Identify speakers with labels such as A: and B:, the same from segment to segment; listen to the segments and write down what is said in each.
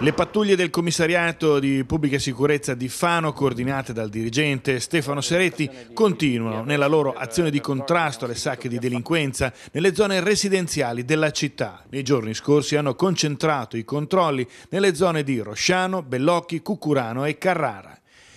A: Le pattuglie del commissariato di pubblica sicurezza di Fano, coordinate dal dirigente Stefano Seretti, continuano nella loro azione di contrasto alle sacche di delinquenza nelle zone residenziali della città. Nei giorni scorsi hanno concentrato i controlli nelle zone di Rosciano, Bellocchi, Cucurano e Carrara.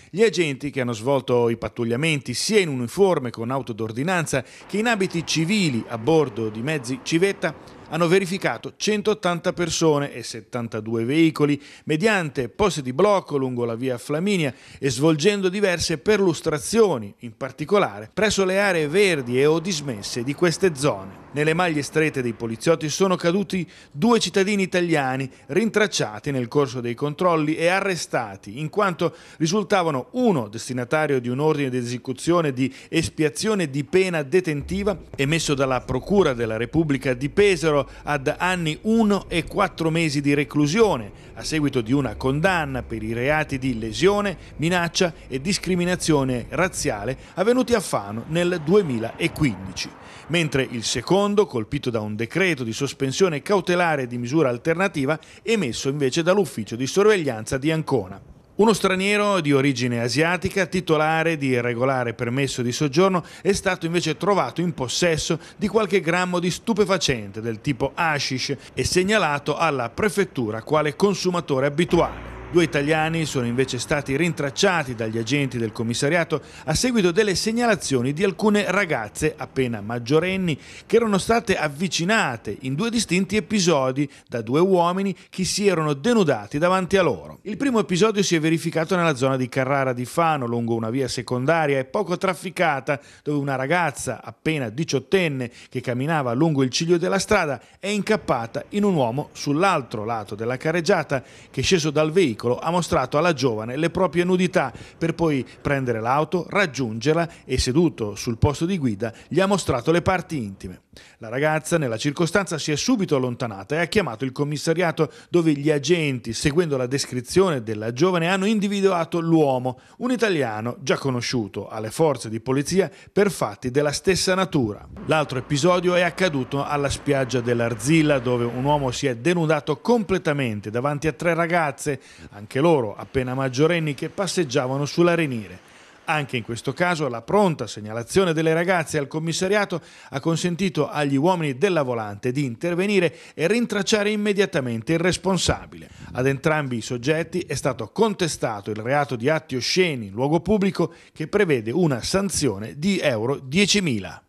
A: Gli agenti che hanno svolto i pattugliamenti sia in uniforme con auto d'ordinanza che in abiti civili a bordo di mezzi civetta hanno verificato 180 persone e 72 veicoli mediante poste di blocco lungo la via Flaminia e svolgendo diverse perlustrazioni, in particolare presso le aree verdi e o dismesse di queste zone. Nelle maglie strette dei poliziotti sono caduti due cittadini italiani rintracciati nel corso dei controlli e arrestati in quanto risultavano uno destinatario di un ordine di esecuzione di espiazione di pena detentiva emesso dalla Procura della Repubblica di Pesaro ad anni 1 e 4 mesi di reclusione a seguito di una condanna per i reati di lesione, minaccia e discriminazione razziale avvenuti a Fano nel 2015, mentre il secondo Biondo, colpito da un decreto di sospensione cautelare di misura alternativa emesso invece dall'ufficio di sorveglianza di Ancona. Uno straniero di origine asiatica, titolare di regolare permesso di soggiorno, è stato invece trovato in possesso di qualche grammo di stupefacente del tipo hashish e segnalato alla prefettura quale consumatore abituale. Due italiani sono invece stati rintracciati dagli agenti del commissariato a seguito delle segnalazioni di alcune ragazze appena maggiorenni che erano state avvicinate in due distinti episodi da due uomini che si erano denudati davanti a loro. Il primo episodio si è verificato nella zona di Carrara di Fano, lungo una via secondaria e poco trafficata, dove una ragazza appena diciottenne che camminava lungo il ciglio della strada è incappata in un uomo sull'altro lato della carreggiata che è sceso dal veicolo veicolo ha mostrato alla giovane le proprie nudità per poi prendere l'auto, raggiungerla e seduto sul posto di guida gli ha mostrato le parti intime. La ragazza nella circostanza si è subito allontanata e ha chiamato il commissariato dove gli agenti, seguendo la descrizione della giovane, hanno individuato l'uomo, un italiano già conosciuto alle forze di polizia per fatti della stessa natura. L'altro episodio è accaduto alla spiaggia dell'Arzilla dove un uomo si è denudato completamente davanti a tre ragazze, anche loro appena maggiorenni che passeggiavano sull'arenire. Anche in questo caso la pronta segnalazione delle ragazze al commissariato ha consentito agli uomini della volante di intervenire e rintracciare immediatamente il responsabile. Ad entrambi i soggetti è stato contestato il reato di atti osceni in luogo pubblico che prevede una sanzione di euro 10.000.